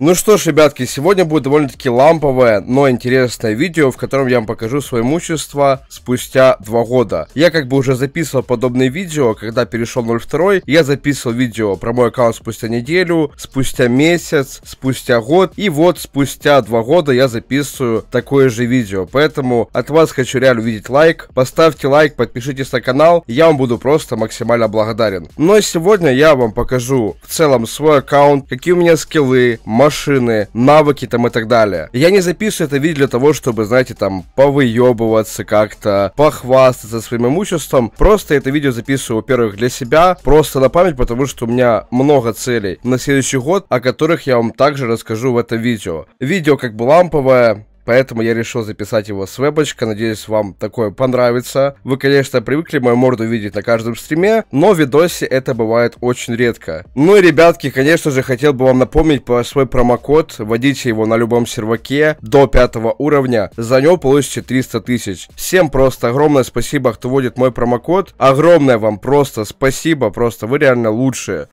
Ну что ж, ребятки, сегодня будет довольно-таки ламповое, но интересное видео, в котором я вам покажу свое имущество спустя два года. Я как бы уже записывал подобные видео, когда перешел 0.2, я записывал видео про мой аккаунт спустя неделю, спустя месяц, спустя год, и вот спустя два года я записываю такое же видео. Поэтому от вас хочу реально увидеть лайк, поставьте лайк, подпишитесь на канал, я вам буду просто максимально благодарен. Но сегодня я вам покажу в целом свой аккаунт, какие у меня скиллы, машины, навыки там и так далее. Я не записываю это видео для того, чтобы, знаете, там, повыебываться как-то, похвастаться своим имуществом. Просто это видео записываю, во-первых, для себя, просто на память, потому что у меня много целей на следующий год, о которых я вам также расскажу в этом видео. Видео как бы ламповое, Поэтому я решил записать его с вебочка. Надеюсь, вам такое понравится. Вы, конечно, привыкли мою морду видеть на каждом стриме, но в видосе это бывает очень редко. Ну и, ребятки, конечно же, хотел бы вам напомнить про свой промокод. Вводите его на любом серваке до пятого уровня. За него получите 300 тысяч. Всем просто огромное спасибо, кто вводит мой промокод. Огромное вам просто спасибо, просто вы реально лучшие.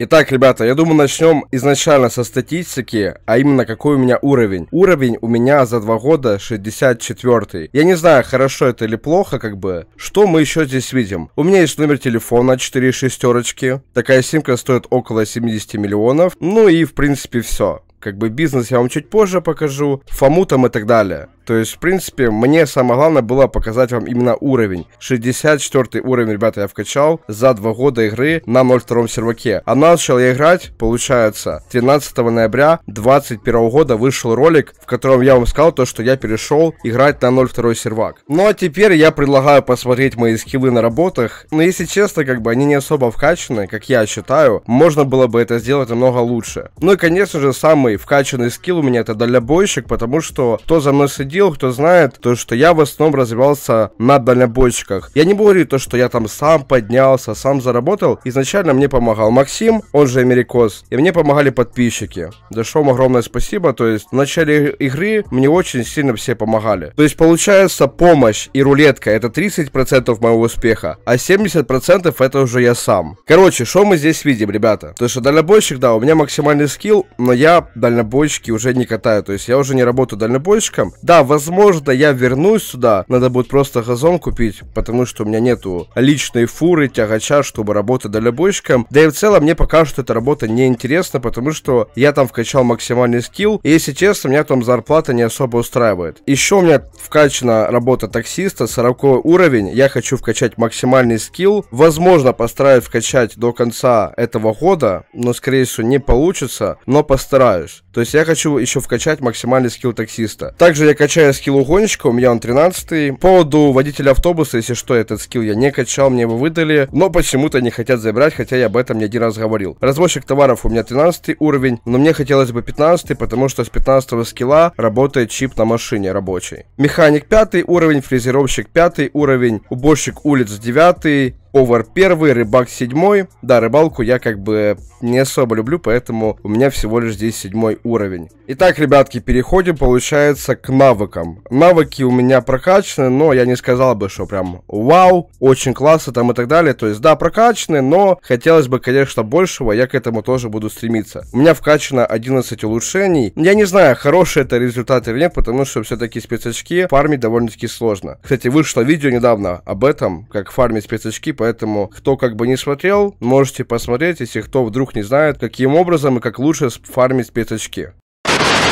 Итак, ребята, я думаю, начнем изначально со статистики, а именно какой у меня уровень. Уровень у меня за два года 64. Я не знаю, хорошо это или плохо, как бы. Что мы еще здесь видим? У меня есть номер телефона 4 шестерочки. Такая симка стоит около 70 миллионов. Ну и, в принципе, все как бы бизнес я вам чуть позже покажу, фаму там и так далее. То есть, в принципе, мне самое главное было показать вам именно уровень. 64 уровень, ребята, я вкачал за 2 года игры на 0.2 серваке. А начал я играть, получается, 13 ноября 2021 года вышел ролик, в котором я вам сказал то, что я перешел играть на 0.2 сервак. Ну а теперь я предлагаю посмотреть мои скиллы на работах. Но ну, если честно, как бы они не особо вкачаны, как я считаю. Можно было бы это сделать намного лучше. Ну и, конечно же, самый вкачанный скилл у меня это дальнобойщик, потому что кто за мной следит, видел, кто знает, то что я в основном развивался на дальнобойщиках. Я не говорю то, что я там сам поднялся, сам заработал. Изначально мне помогал Максим, он же Америкос, и мне помогали подписчики. За что вам огромное спасибо. То есть в начале игры мне очень сильно все помогали. То есть получается помощь и рулетка это 30% моего успеха, а 70% это уже я сам. Короче, что мы здесь видим, ребята? То, что дальнобойщик, да, у меня максимальный скилл, но я дальнобойщики уже не катаю. То есть я уже не работаю дальнобойщиком. Да, возможно, я вернусь сюда. Надо будет просто газон купить, потому что у меня нету личной фуры, тягача, чтобы работать дальнобойщиком. Да и в целом мне пока что эта работа неинтересна, потому что я там вкачал максимальный скилл. И если честно, меня там зарплата не особо устраивает. Еще у меня вкачана работа таксиста, 40 уровень. Я хочу вкачать максимальный скилл. Возможно, постараюсь вкачать до конца этого года, но скорее всего не получится, но постараюсь. То есть я хочу еще вкачать максимальный скилл таксиста. Также я качаю скилл угонщика, у меня он 13 По поводу водителя автобуса, если что, этот скилл я не качал, мне его выдали, но почему-то не хотят забрать, хотя я об этом не один раз говорил. Развозчик товаров у меня 13 уровень, но мне хотелось бы 15, потому что с 15 скилла работает чип на машине рабочий. Механик 5 уровень, фрезеровщик 5 уровень, уборщик улиц 9, Овар первый, рыбак седьмой. Да, рыбалку я как бы не особо люблю, поэтому у меня всего лишь здесь седьмой уровень. Итак, ребятки, переходим, получается, к навыкам. Навыки у меня прокачаны, но я не сказал бы, что прям вау, очень классно там и так далее. То есть, да, прокачаны, но хотелось бы, конечно, большего, я к этому тоже буду стремиться. У меня вкачано 11 улучшений. Я не знаю, хороший это результат или нет, потому что все-таки спецочки фармить довольно-таки сложно. Кстати, вышло видео недавно об этом, как фармить спецочки, поэтому кто как бы не смотрел, можете посмотреть, если кто вдруг не знает, каким образом и как лучше фармить пятачки.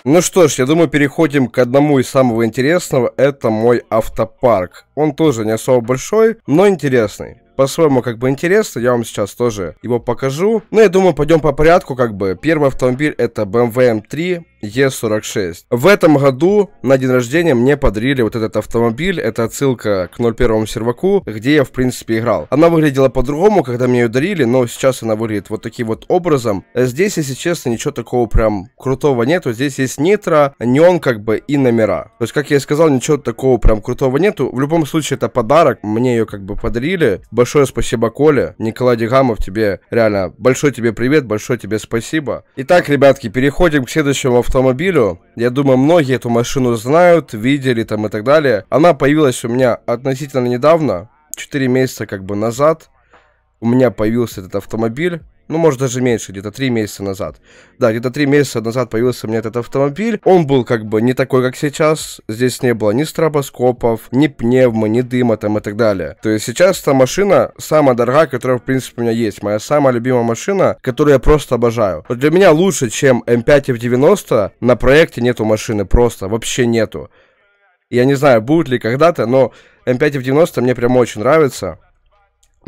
Ну что ж, я думаю, переходим к одному из самого интересного, это мой автопарк. Он тоже не особо большой, но интересный по-своему как бы интересно, я вам сейчас тоже его покажу. Ну, я думаю, пойдем по порядку как бы. Первый автомобиль это BMW M3, Е46. В этом году на день рождения мне подарили вот этот автомобиль. Это отсылка к 01 серваку, где я, в принципе, играл. Она выглядела по-другому, когда мне ее дарили, но сейчас она выглядит вот таким вот образом. Здесь, если честно, ничего такого прям крутого нету. Здесь есть нитро, неон как бы и номера. То есть, как я и сказал, ничего такого прям крутого нету. В любом случае, это подарок. Мне ее как бы подарили. Большое спасибо Коле. Николай Дегамов тебе реально большой тебе привет, большое тебе спасибо. Итак, ребятки, переходим к следующему автомобилю автомобилю. Я думаю, многие эту машину знают, видели там и так далее. Она появилась у меня относительно недавно, 4 месяца как бы назад. У меня появился этот автомобиль ну, может, даже меньше, где-то 3 месяца назад. Да, где-то 3 месяца назад появился у меня этот автомобиль. Он был как бы не такой, как сейчас. Здесь не было ни стробоскопов, ни пневмы, ни дыма там и так далее. То есть сейчас эта машина самая дорогая, которая, в принципе, у меня есть. Моя самая любимая машина, которую я просто обожаю. Вот для меня лучше, чем м 5 F90, на проекте нету машины просто, вообще нету. Я не знаю, будет ли когда-то, но м 5 в 90 мне прям очень нравится.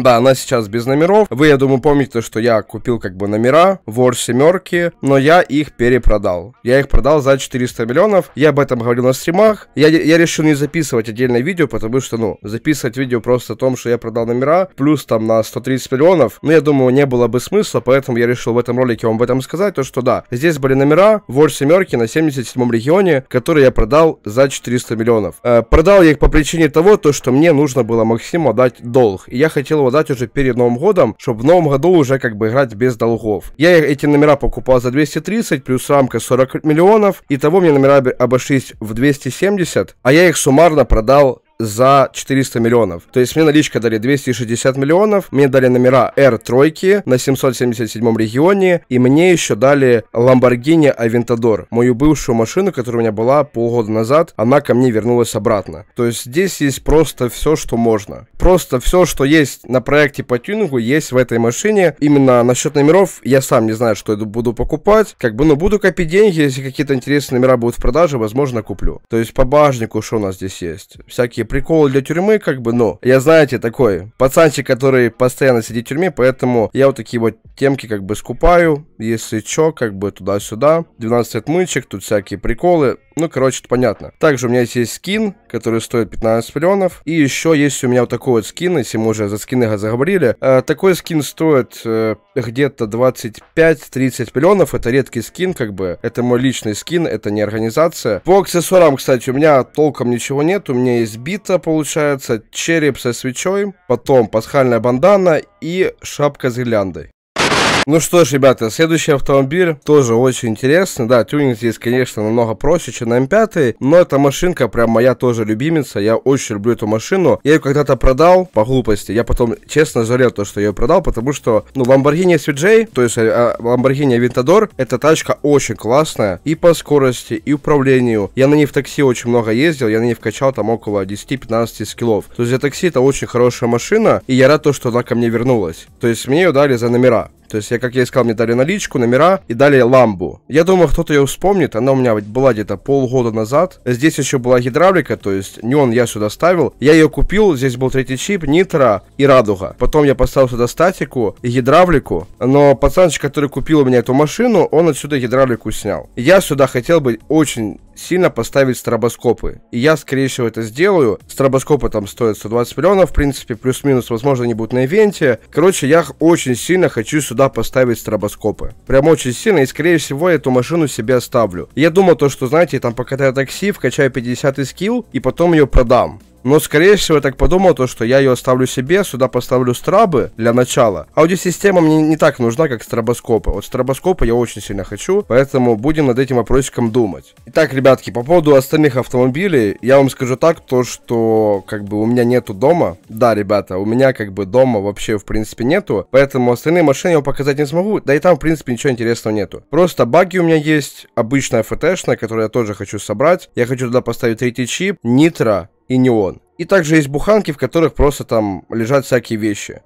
Да, она сейчас без номеров. Вы, я думаю, помните, что я купил как бы номера вор семерки, но я их перепродал. Я их продал за 400 миллионов. Я об этом говорил на стримах. Я, я решил не записывать отдельное видео, потому что, ну, записывать видео просто о том, что я продал номера, плюс там на 130 миллионов, но ну, я думаю, не было бы смысла, поэтому я решил в этом ролике вам об этом сказать, то что да, здесь были номера вор семерки на 77 регионе, которые я продал за 400 миллионов. Э, продал я их по причине того, то, что мне нужно было Максиму дать долг, и я хотел его отдать уже перед Новым годом, чтобы в Новом году уже как бы играть без долгов. Я эти номера покупал за 230, плюс рамка 40 миллионов, и того мне номера обошлись в 270, а я их суммарно продал за 400 миллионов. То есть мне наличка дали 260 миллионов, мне дали номера R3 на 777 регионе, и мне еще дали Lamborghini Aventador, мою бывшую машину, которая у меня была полгода назад, она ко мне вернулась обратно. То есть здесь есть просто все, что можно. Просто все, что есть на проекте по тюнингу, есть в этой машине. Именно насчет номеров я сам не знаю, что я буду покупать. Как бы, ну, буду копить деньги, если какие-то интересные номера будут в продаже, возможно, куплю. То есть по бажнику, что у нас здесь есть? Всякие приколы для тюрьмы, как бы, ну, я, знаете, такой пацанчик, который постоянно сидит в тюрьме, поэтому я вот такие вот темки как бы скупаю, если чё, как бы туда-сюда. 12 отмычек, тут всякие приколы. Ну, короче, это понятно. Также у меня есть скин, который стоит 15 миллионов. И еще есть у меня вот такой вот скин, если мы уже за скины заговорили. Э, такой скин стоит э, где-то 25-30 миллионов. Это редкий скин, как бы. Это мой личный скин, это не организация. По аксессуарам, кстати, у меня толком ничего нет. У меня есть бита, получается, череп со свечой, потом пасхальная бандана и шапка с гирляндой. Ну что ж, ребята, следующий автомобиль тоже очень интересный. Да, тюнинг здесь, конечно, намного проще, чем на М5, но эта машинка прям моя тоже любимица. Я очень люблю эту машину. Я ее когда-то продал по глупости. Я потом, честно, жалел то, что я ее продал, потому что, ну, Lamborghini SVJ, то есть э, Lamborghini Aventador, эта тачка очень классная и по скорости, и управлению. Я на ней в такси очень много ездил, я на ней вкачал там около 10-15 скиллов. То есть для такси это очень хорошая машина, и я рад то, что она ко мне вернулась. То есть мне ее дали за номера. То есть, я, как я искал, мне дали наличку, номера и дали ламбу. Я думаю, кто-то ее вспомнит. Она у меня была где-то полгода назад. Здесь еще была гидравлика, то есть неон я сюда ставил. Я ее купил, здесь был третий чип, нитро и радуга. Потом я поставил сюда статику и гидравлику. Но пацанчик, который купил у меня эту машину, он отсюда гидравлику снял. Я сюда хотел бы очень сильно поставить стробоскопы. И я, скорее всего, это сделаю. Стробоскопы там стоят 120 миллионов, в принципе, плюс-минус, возможно, они будут на ивенте. Короче, я очень сильно хочу сюда туда поставить стробоскопы. Прям очень сильно, и скорее всего эту машину себе оставлю. Я думал то, что, знаете, там покатаю такси, вкачаю 50 скилл, и потом ее продам. Но, скорее всего, я так подумал, то, что я ее оставлю себе, сюда поставлю страбы для начала. Аудиосистема мне не так нужна, как стробоскопы. Вот стробоскопы я очень сильно хочу, поэтому будем над этим вопросиком думать. Итак, ребятки, по поводу остальных автомобилей, я вам скажу так, то, что как бы у меня нету дома. Да, ребята, у меня как бы дома вообще в принципе нету, поэтому остальные машины я вам показать не смогу, да и там в принципе ничего интересного нету. Просто баги у меня есть, обычная ФТшная, которую я тоже хочу собрать. Я хочу туда поставить третий чип, нитро, и не он. И также есть буханки, в которых просто там лежат всякие вещи.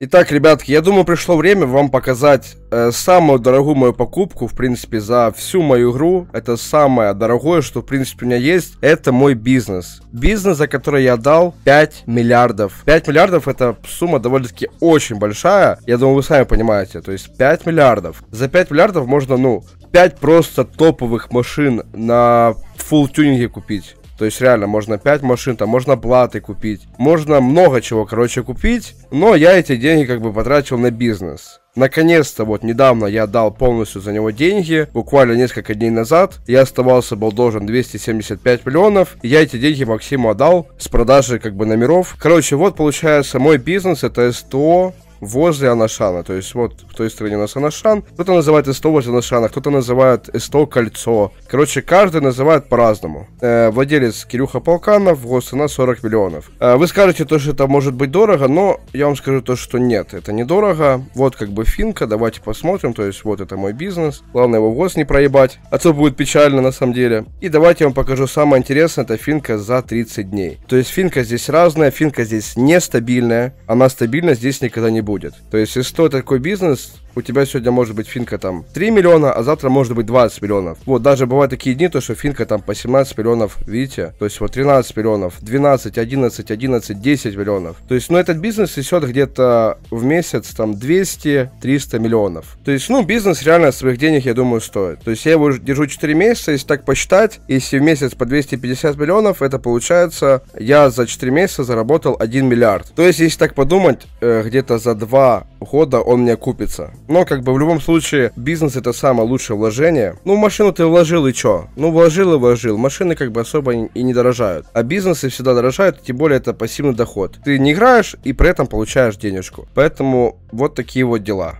Итак, ребятки, я думаю, пришло время вам показать э, самую дорогую мою покупку, в принципе, за всю мою игру. Это самое дорогое, что, в принципе, у меня есть. Это мой бизнес. Бизнес, за который я дал 5 миллиардов. 5 миллиардов это сумма довольно-таки очень большая. Я думаю, вы сами понимаете. То есть 5 миллиардов. За 5 миллиардов можно, ну, 5 просто топовых машин на фул тюнинге купить. То есть реально можно 5 машин, там можно платы купить. Можно много чего, короче, купить. Но я эти деньги как бы потратил на бизнес. Наконец-то, вот недавно я дал полностью за него деньги, буквально несколько дней назад. Я оставался, был должен 275 миллионов, я эти деньги Максиму отдал с продажи как бы номеров. Короче, вот получается мой бизнес, это СТО, возле Анашана. То есть вот в той стране у нас Анашан. Кто-то называет СТО возле Анашана, кто-то называет СТО кольцо. Короче, каждый называет по-разному. Э, владелец Кирюха Полканов, его цена 40 миллионов. Э, вы скажете то, что это может быть дорого, но я вам скажу то, что нет, это недорого. Вот как бы финка, давайте посмотрим. То есть вот это мой бизнес. Главное его ввоз не проебать. А то будет печально на самом деле. И давайте я вам покажу самое интересное, это финка за 30 дней. То есть финка здесь разная, финка здесь нестабильная. Она стабильна здесь никогда не будет. То есть, если 100 такой бизнес, у тебя сегодня может быть финка там 3 миллиона, а завтра может быть 20 миллионов. Вот, даже бывают такие дни, то что финка там по 17 миллионов, видите? То есть вот 13 миллионов, 12, 11, 11, 10 миллионов. То есть, ну, этот бизнес несет где-то в месяц там 200-300 миллионов. То есть, ну, бизнес реально своих денег, я думаю, стоит. То есть, я его держу 4 месяца, если так посчитать, если в месяц по 250 миллионов, это получается, я за 4 месяца заработал 1 миллиард. То есть, если так подумать, э, где-то за 2 года он мне купится. Но как бы в любом случае бизнес это самое лучшее вложение. Ну, машину ты вложил и чё? Ну, вложил и вложил. Машины как бы особо и не дорожают. А бизнесы всегда дорожают, тем более это пассивный доход. Ты не играешь и при этом получаешь денежку. Поэтому вот такие вот дела.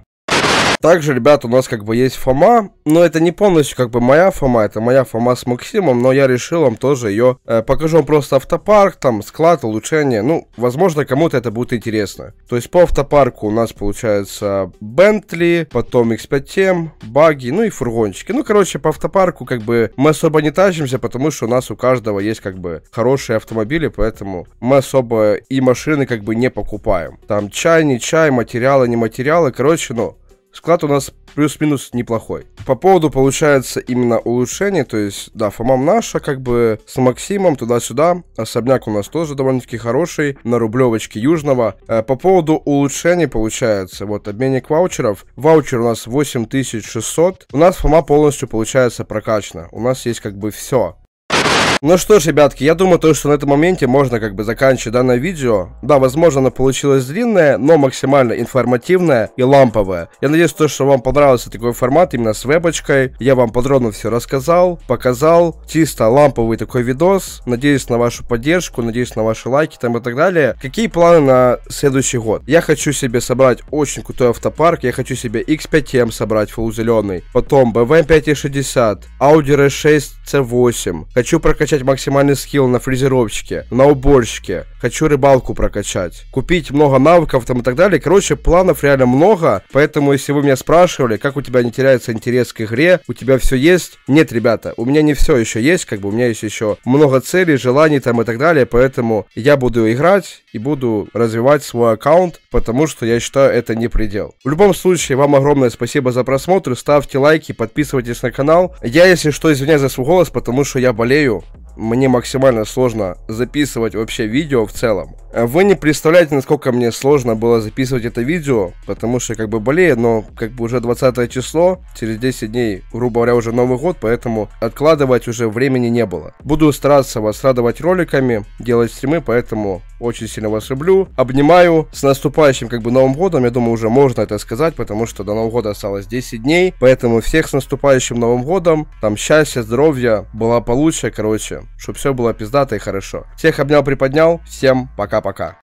Также, ребят, у нас как бы есть Фома, но это не полностью как бы моя Фома, это моя Фома с Максимом, но я решил вам тоже ее... Э, покажу вам просто автопарк, там, склад, улучшение, ну, возможно, кому-то это будет интересно. То есть по автопарку у нас получается Бентли, потом X5M, баги, ну и фургончики. Ну, короче, по автопарку как бы мы особо не тащимся, потому что у нас у каждого есть как бы хорошие автомобили, поэтому мы особо и машины как бы не покупаем. Там чай, не чай, материалы, не материалы, короче, ну... Склад у нас плюс-минус неплохой. По поводу, получается, именно улучшений, то есть, да, Фомам наша, как бы, с Максимом туда-сюда, особняк у нас тоже довольно-таки хороший, на Рублевочке Южного. Э, по поводу улучшений, получается, вот, обменник ваучеров, ваучер у нас 8600, у нас Фома полностью, получается, прокачана, у нас есть, как бы, все. Ну что ж, ребятки, я думаю, то, что на этом моменте можно как бы заканчивать данное видео. Да, возможно, оно получилось длинное, но максимально информативное и ламповое. Я надеюсь, то, что вам понравился такой формат именно с вебочкой. Я вам подробно все рассказал, показал. Чисто ламповый такой видос. Надеюсь на вашу поддержку, надеюсь на ваши лайки там и так далее. Какие планы на следующий год? Я хочу себе собрать очень крутой автопарк. Я хочу себе X5M эм собрать, фул зеленый. Потом BVM 560, Audi R6 C8. Хочу прокачать прокачать максимальный скилл на фрезеровщике, на уборщике. Хочу рыбалку прокачать. Купить много навыков там и так далее. Короче, планов реально много. Поэтому, если вы меня спрашивали, как у тебя не теряется интерес к игре, у тебя все есть? Нет, ребята, у меня не все еще есть. Как бы у меня есть еще много целей, желаний там и так далее. Поэтому я буду играть и буду развивать свой аккаунт, потому что я считаю, это не предел. В любом случае, вам огромное спасибо за просмотр. Ставьте лайки, подписывайтесь на канал. Я, если что, извиняюсь за свой голос, потому что я болею мне максимально сложно записывать вообще видео в целом. Э, вы не представляете, насколько мне сложно было записывать это видео, потому что я как бы болею, но как бы уже 20 число, через 10 дней, грубо говоря, уже Новый год, поэтому откладывать уже времени не было. Буду стараться вас радовать роликами, делать стримы, поэтому очень сильно вас люблю. Обнимаю. С наступающим как бы Новым годом. Я думаю, уже можно это сказать, потому что до Нового года осталось 10 дней. Поэтому всех с наступающим Новым годом. Там счастья, здоровья, была получше, короче. чтобы все было пиздато и хорошо. Всех обнял, приподнял. Всем пока-пока.